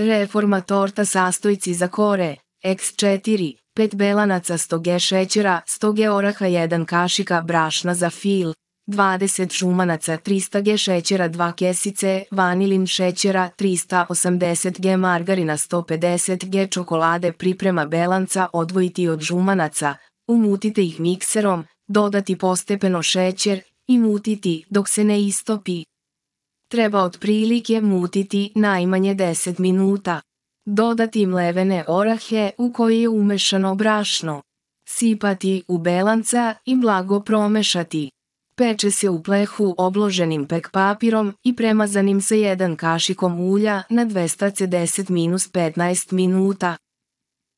Reforma torta sastojci za kore, x4, 5 belanaca 100 g šećera, 100 g oraha 1 kašika brašna za fil, 20 žumanaca 300 g šećera 2 kesice, vanilin šećera 380 g margarina 150 g čokolade priprema belanca odvojiti od žumanaca, umutite ih mikserom, dodati postepeno šećer i mutiti dok se ne istopi, treba otprilike mutiti najmanje 10 minuta. Dodati mlevene orahe u koji je umešano brašno. Sipati u belanca i blago promešati. Peče se u plehu obloženim pek papirom i premazanim sa jedan kašikom ulja na 210-15 minuta.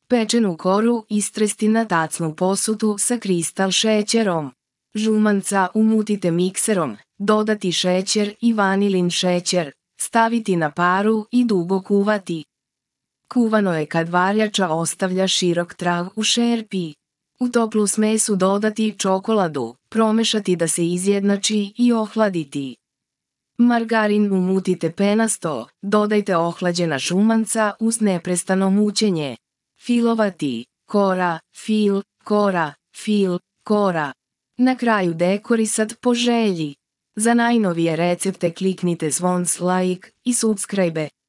Pečenu koru istresti na tacnu posutu sa kristal šećerom. Žumanca umutite mikserom, dodati šećer i vanilin šećer, staviti na paru i dugo kuvati. Kuvano je kad varjača ostavlja širok trag u šerpi. U toplu smesu dodati čokoladu, promešati da se izjednači i ohladiti. Margarin umutite penasto, dodajte ohlađena šumanca uz neprestano mućenje. Filovati, kora, fil, kora, fil, kora. Na kraju dekorisat po želji. Za najnovije recepte kliknite zvon like i subscribe.